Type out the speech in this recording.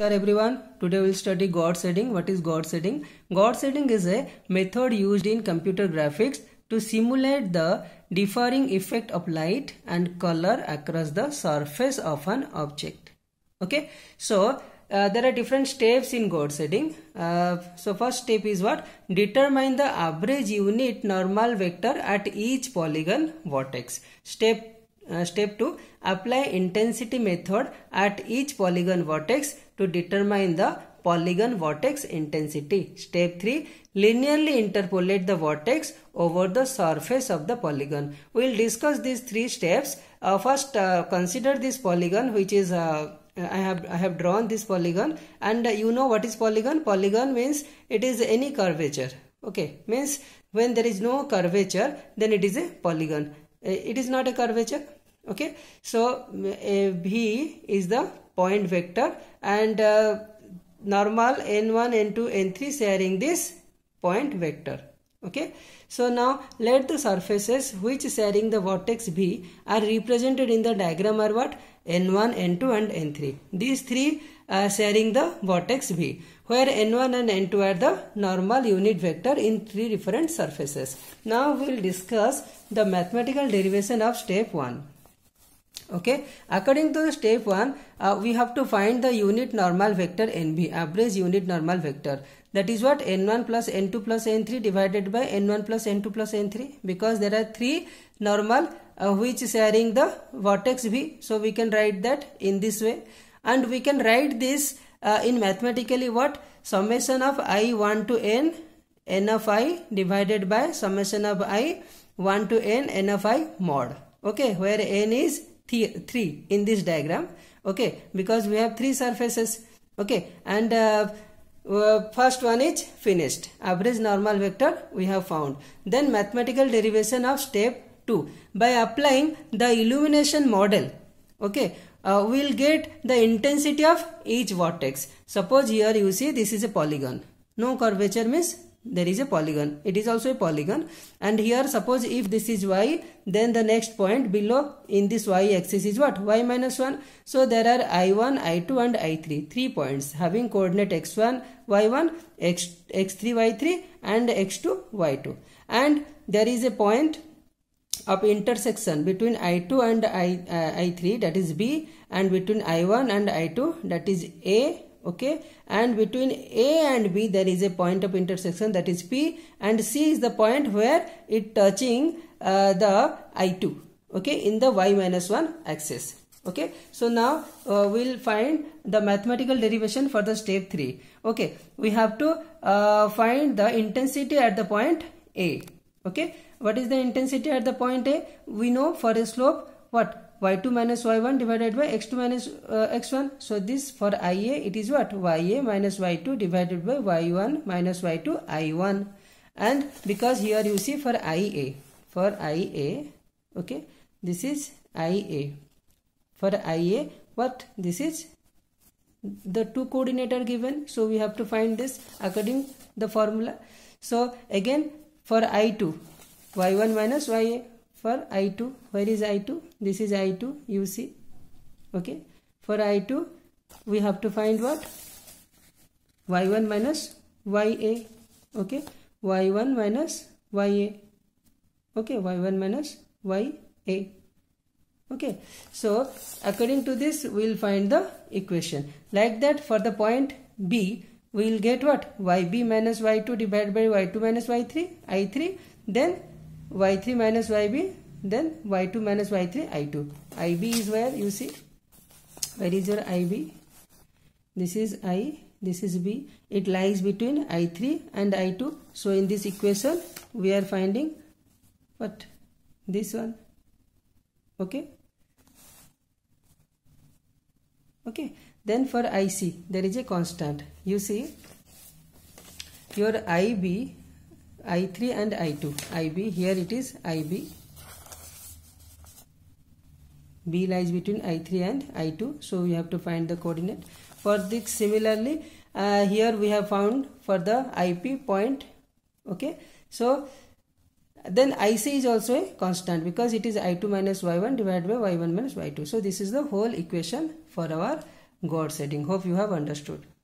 Namaskar everyone. Today we'll study God setting. What is God setting? God setting is a method used in computer graphics to simulate the differing effect of light and color across the surface of an object. Okay. So uh, there are different steps in God setting. Uh, so first step is what? Determine the average unit normal vector at each polygon vertex. Step uh, step 2 apply intensity method at each polygon vertex to determine the polygon vertex intensity. Step 3. Linearly interpolate the vertex over the surface of the polygon. We will discuss these three steps. Uh, first, uh, consider this polygon which is uh, I have I have drawn this polygon and uh, you know what is polygon? Polygon means it is any curvature. Okay, means when there is no curvature then it is a polygon. Uh, it is not a curvature okay so v is the point vector and uh, normal n1 n2 n3 sharing this point vector okay so now let the surfaces which sharing the vortex b are represented in the diagram are what n1 n2 and n3 these three are sharing the vortex b where n1 and n2 are the normal unit vector in three different surfaces now we'll discuss the mathematical derivation of step 1 okay according to the step 1 uh, we have to find the unit normal vector nb average unit normal vector that is what n1 plus n2 plus n3 divided by n1 plus n2 plus n3 because there are three normal uh, which sharing the vertex v so we can write that in this way and we can write this uh, in mathematically what summation of i1 to n n of i divided by summation of i 1 to n n of i mod okay where n is 3 in this diagram okay because we have three surfaces okay and uh, uh, first one is finished average normal vector we have found then mathematical derivation of step 2 by applying the illumination model okay uh, we'll get the intensity of each vortex suppose here you see this is a polygon no curvature means there is a polygon it is also a polygon and here suppose if this is y then the next point below in this y axis is what y minus 1 so there are i1 i2 and i3 three points having coordinate x1 y1 x x3 y3 and x2 y2 and there is a point of intersection between i2 and I, uh, i3 that is b and between i1 and i2 that is a okay and between a and b there is a point of intersection that is p and c is the point where it touching uh, the i2 okay in the y minus 1 axis okay so now uh, we'll find the mathematical derivation for the step 3 okay we have to uh, find the intensity at the point a okay what is the intensity at the point a we know for a slope what y2 minus y1 divided by x2 minus uh, x1. So this for ia it is what ya minus y2 divided by y1 minus y2 i1 and because here you see for ia for ia okay this is ia for ia what this is the two coordinate are given so we have to find this according the formula so again for i2 y1 minus ya for I2. Where is I2? This is I2, you see. Okay. For I2, we have to find what? Y1 minus YA. Okay. Y1 minus YA. Okay. Y1 minus YA. Okay. So, according to this, we will find the equation. Like that, for the point B, we will get what? YB minus Y2 divided by Y2 minus Y3, I3. Then y3 minus yb then y2 minus y3 i2 ib is where you see where is your ib this is i this is b it lies between i3 and i2 so in this equation we are finding what this one okay okay then for ic there is a constant you see your ib I3 and I2. IB, here it is IB. B lies between I3 and I2. So you have to find the coordinate. For this, similarly, uh, here we have found for the IP point. Okay. So then IC is also a constant because it is I2 minus Y1 divided by Y1 minus Y2. So this is the whole equation for our God setting. Hope you have understood.